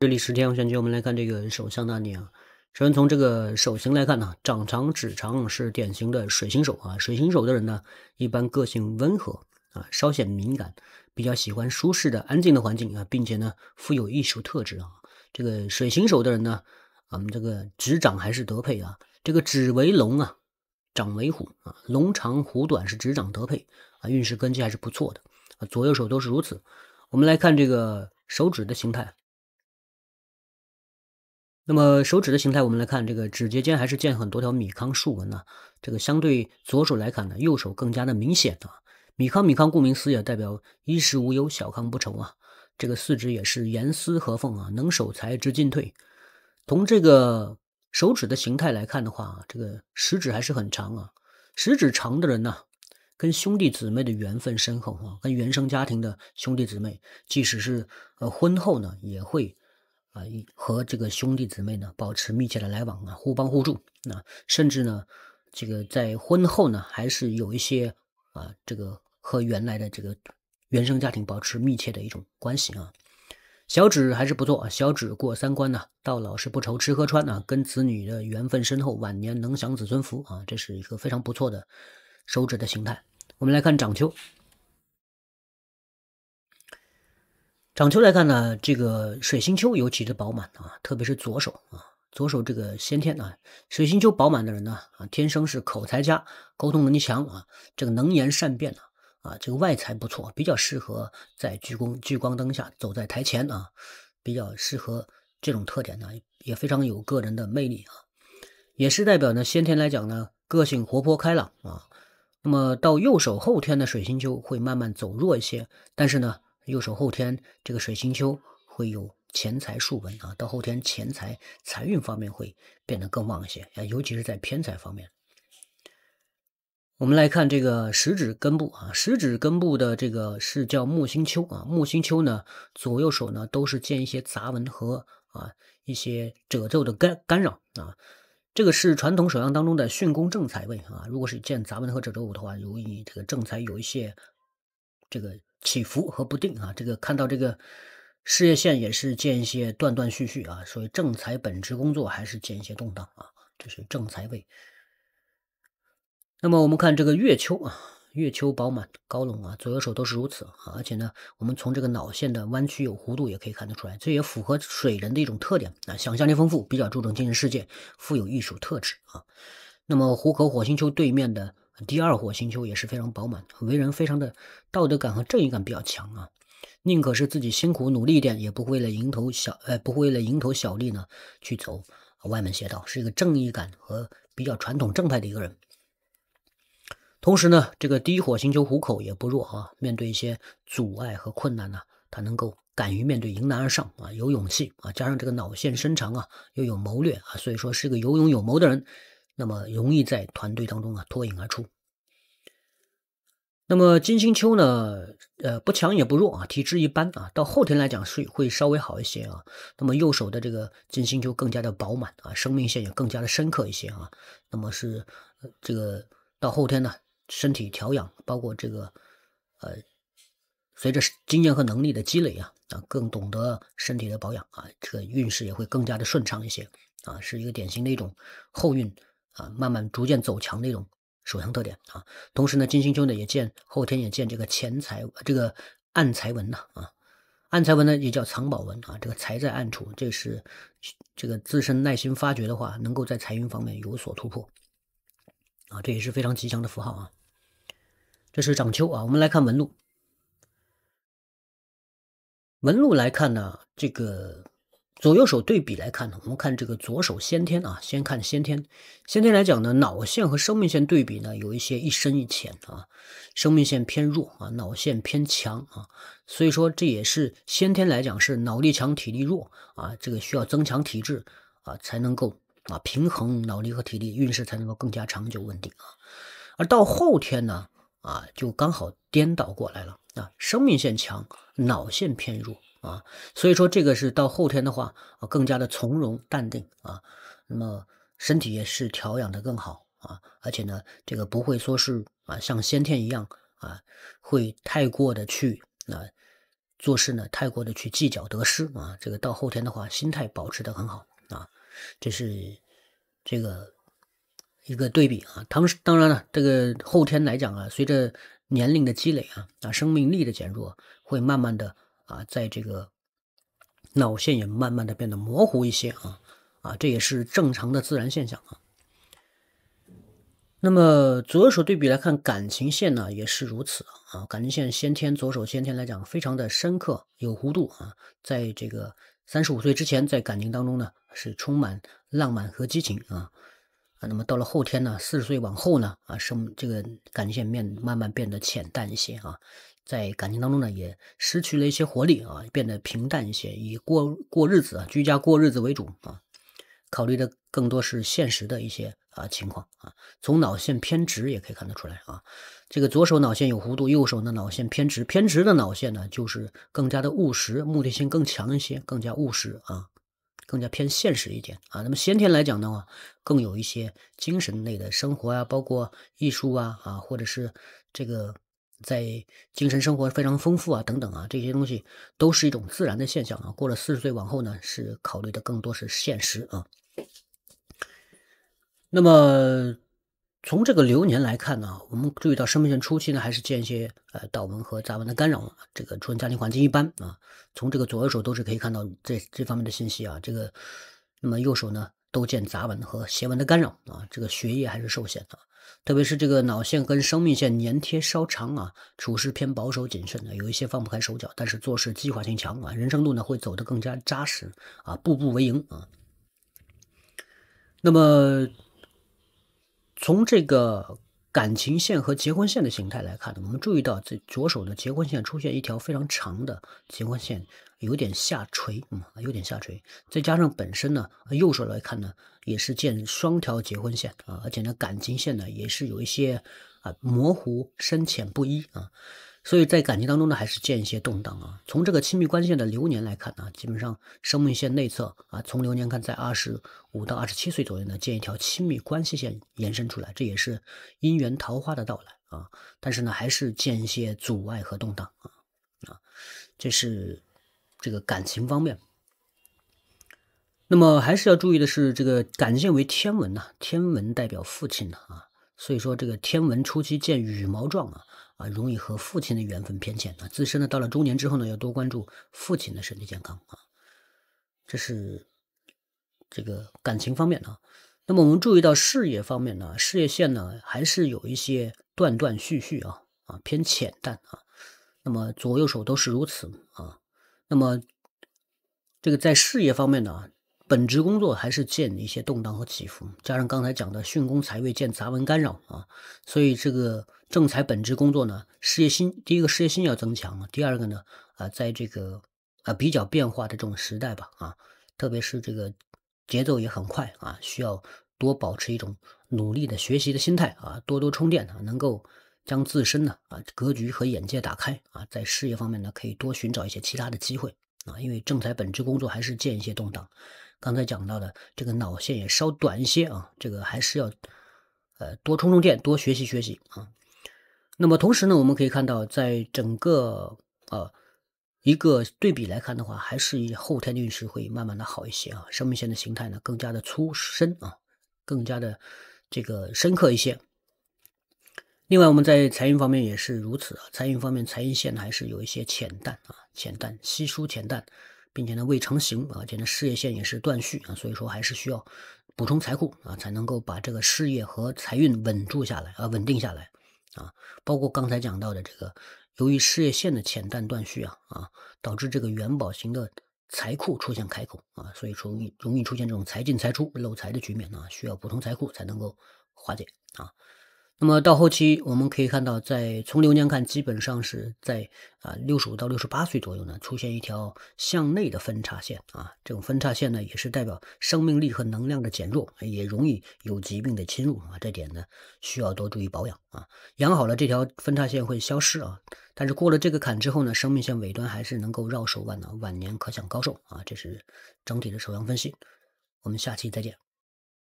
这里是天王选机，我们来看这个手相的案例啊。首先从这个手型来看呢，掌长指长是典型的水星手啊。水星手的人呢，一般个性温和啊，稍显敏感，比较喜欢舒适的、安静的环境啊，并且呢，富有艺术特质啊。这个水星手的人呢，我们这个指掌还是得配啊。这个指为龙啊，掌为虎啊，龙长虎短是指掌得配啊，运势根基还是不错的啊。左右手都是如此。我们来看这个手指的形态。那么手指的形态，我们来看这个指节间还是见很多条米糠竖纹呢。这个相对左手来看呢，右手更加的明显啊。米糠米糠，顾名思义，代表衣食无忧、小康不愁啊。这个四指也是严丝合缝啊，能守财知进退。从这个手指的形态来看的话，这个食指还是很长啊。食指长的人呢，跟兄弟姊妹的缘分深厚啊，跟原生家庭的兄弟姊妹，即使是呃婚后呢，也会。啊，和这个兄弟姊妹呢保持密切的来往啊，互帮互助。啊，甚至呢，这个在婚后呢，还是有一些啊，这个和原来的这个原生家庭保持密切的一种关系啊。小指还是不错啊，小指过三关呢，到老是不愁吃喝穿啊，跟子女的缘分深厚，晚年能享子孙福啊，这是一个非常不错的手指的形态。我们来看掌丘。掌秋来看呢，这个水星秋尤其的饱满啊，特别是左手啊，左手这个先天呢，水星秋饱满的人呢啊，天生是口才佳，沟通能力强啊，这个能言善辩的啊，这个外才不错，比较适合在聚光聚光灯下走在台前啊，比较适合这种特点呢，也非常有个人的魅力啊，也是代表呢先天来讲呢，个性活泼开朗啊。那么到右手后天的水星秋会慢慢走弱一些，但是呢。右手后天这个水星丘会有钱财竖纹啊，到后天钱财财运方面会变得更旺一些啊，尤其是在偏财方面。我们来看这个食指根部啊，食指根部的这个是叫木星丘啊，木星丘呢左右手呢都是见一些杂纹和啊一些褶皱的干干扰啊，这个是传统手相当中的巽宫正财位啊，如果是见杂纹和褶皱物的话，容易这个正财有一些这个。起伏和不定啊，这个看到这个事业线也是见一些断断续续啊，所以正财本职工作还是见一些动荡啊，这是正财位。那么我们看这个月球啊，月球饱满高冷啊，左右手都是如此啊，而且呢，我们从这个脑线的弯曲有弧度也可以看得出来，这也符合水人的一种特点啊，想象力丰富，比较注重精神世界，富有艺术特质啊。那么虎口火星丘对面的。第二火星球也是非常饱满，为人非常的道德感和正义感比较强啊，宁可是自己辛苦努力一点，也不会为了蝇头小哎不会为了蝇头小利呢去走歪门邪道，是一个正义感和比较传统正派的一个人。同时呢，这个第一火星球虎口也不弱啊，面对一些阻碍和困难呢，他能够敢于面对迎难而上啊，有勇气啊，加上这个脑线伸长啊，又有谋略啊，所以说是个有勇有谋的人。那么容易在团队当中啊脱颖而出。那么金星秋呢，呃，不强也不弱啊，体质一般啊。到后天来讲是会稍微好一些啊。那么右手的这个金星丘更加的饱满啊，生命线也更加的深刻一些啊。那么是这个到后天呢，身体调养，包括这个呃，随着经验和能力的积累啊啊，更懂得身体的保养啊，这个运势也会更加的顺畅一些啊，是一个典型的一种后运。啊，慢慢逐渐走强的一种手相特点啊。同时呢，金星丘呢也见后天也见这个钱财这个暗财纹呐啊，暗财纹呢也叫藏宝纹啊，这个财在暗处，这是这个自身耐心发掘的话，能够在财运方面有所突破啊，这也是非常吉祥的符号啊。这是掌丘啊，我们来看纹路，纹路来看呢，这个。左右手对比来看呢，我们看这个左手先天啊，先看先天。先天来讲呢，脑线和生命线对比呢，有一些一深一浅啊，生命线偏弱啊，脑线偏强啊，所以说这也是先天来讲是脑力强、体力弱啊，这个需要增强体质啊，才能够啊平衡脑力和体力，运势才能够更加长久稳定啊。而到后天呢，啊就刚好颠倒过来了啊，生命线强，脑线偏弱。啊，所以说这个是到后天的话，更加的从容淡定啊。那么身体也是调养的更好啊，而且呢，这个不会说是啊像先天一样啊，会太过的去啊做事呢太过的去计较得失啊。这个到后天的话，心态保持的很好啊，这是这个一个对比啊。当时当然了，这个后天来讲啊，随着年龄的积累啊，啊生命力的减弱，会慢慢的。啊，在这个脑线也慢慢的变得模糊一些啊啊，这也是正常的自然现象啊。那么左手对比来看，感情线呢也是如此啊。感情线先天左手先天来讲非常的深刻有弧度啊，在这个三十五岁之前，在感情当中呢是充满浪漫和激情啊啊。那么到了后天呢，四十岁往后呢啊，生这个感情线面慢慢变得浅淡一些啊。在感情当中呢，也失去了一些活力啊，变得平淡一些，以过过日子啊、居家过日子为主啊，考虑的更多是现实的一些啊情况啊。从脑线偏直也可以看得出来啊，这个左手脑线有弧度，右手呢脑线偏直，偏直的脑线呢就是更加的务实，目的性更强一些，更加务实啊，更加偏现实一点啊。那么先天来讲的话，更有一些精神类的生活啊，包括艺术啊啊，或者是这个。在精神生活非常丰富啊，等等啊，这些东西都是一种自然的现象啊。过了四十岁往后呢，是考虑的更多是现实啊。那么从这个流年来看呢，我们注意到生命线初期呢，还是见一些呃倒纹和杂纹的干扰。这个出生家庭环境一般啊。从这个左右手都是可以看到这这方面的信息啊。这个那么右手呢，都见杂纹和斜纹的干扰啊。这个学业还是受限的。特别是这个脑线跟生命线粘贴稍长啊，处事偏保守谨慎的，有一些放不开手脚，但是做事计划性强啊，人生路呢会走得更加扎实啊，步步为营啊。那么，从这个感情线和结婚线的形态来看呢，我们注意到这左手的结婚线出现一条非常长的结婚线，有点下垂，嗯，有点下垂，再加上本身呢，右手来看呢。也是见双条结婚线啊，而且呢感情线呢也是有一些啊模糊、深浅不一啊，所以在感情当中呢还是见一些动荡啊。从这个亲密关系线的流年来看呢，基本上生命线内侧啊，从流年看在二十五到二十七岁左右呢，见一条亲密关系线延伸出来，这也是姻缘桃花的到来啊，但是呢还是见一些阻碍和动荡啊啊，这是这个感情方面。那么还是要注意的是，这个感性为天文呐，天文代表父亲呐啊，所以说这个天文初期见羽毛状啊啊，容易和父亲的缘分偏浅啊。自身呢到了中年之后呢，要多关注父亲的身体健康啊。这是这个感情方面啊。那么我们注意到事业方面呢，事业线呢还是有一些断断续续啊啊，偏浅淡啊。那么左右手都是如此啊。那么这个在事业方面呢？本职工作还是见一些动荡和起伏，加上刚才讲的巽宫财位见杂文干扰啊，所以这个正财本职工作呢，事业心第一个事业心要增强，第二个呢啊，在这个啊比较变化的这种时代吧啊，特别是这个节奏也很快啊，需要多保持一种努力的学习的心态啊，多多充电啊，能够将自身呢啊格局和眼界打开啊，在事业方面呢可以多寻找一些其他的机会啊，因为正财本职工作还是见一些动荡。刚才讲到的这个脑线也稍短一些啊，这个还是要呃多充充电，多学习学习啊。那么同时呢，我们可以看到，在整个呃一个对比来看的话，还是以后天运势会慢慢的好一些啊。生命线的形态呢更加的粗深啊，更加的这个深刻一些。另外我们在财运方面也是如此啊，财运方面财运线还是有一些浅淡啊，浅淡稀疏浅淡。并且呢，未成型啊，而且呢，事业线也是断续啊，所以说还是需要补充财库啊，才能够把这个事业和财运稳住下来啊，稳定下来啊。包括刚才讲到的这个，由于事业线的浅淡断续啊啊，导致这个元宝型的财库出现开口啊，所以容易容易出现这种财进财出漏财的局面啊，需要补充财库才能够化解啊。那么到后期我们可以看到，在从流年看，基本上是在啊六十五到六十八岁左右呢，出现一条向内的分叉线啊。这种分叉线呢，也是代表生命力和能量的减弱，也容易有疾病的侵入啊。这点呢，需要多注意保养啊。养好了这条分叉线会消失啊，但是过了这个坎之后呢，生命线尾端还是能够绕手腕的，晚年可享高寿啊。这是整体的首阳分析，我们下期再见。